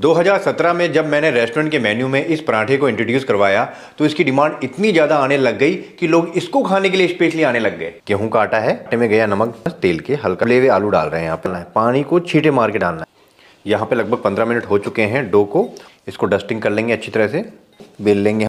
2017 में जब मैंने रेस्टोरेंट के मेन्यू में इस पराठे को इंट्रोड्यूस करवाया तो इसकी डिमांड इतनी ज़्यादा आने लग गई कि लोग इसको खाने के लिए स्पेशली आने लग गए गेहूं का आटा है आटे में गया नमक तेल के हल्का ले हुए आलू डाल रहे हैं यहाँ पे पानी को छीटे मार के डालना है यहाँ पे लगभग पंद्रह मिनट हो चुके हैं डो को इसको डस्टिंग कर लेंगे अच्छी तरह से बेल लेंगे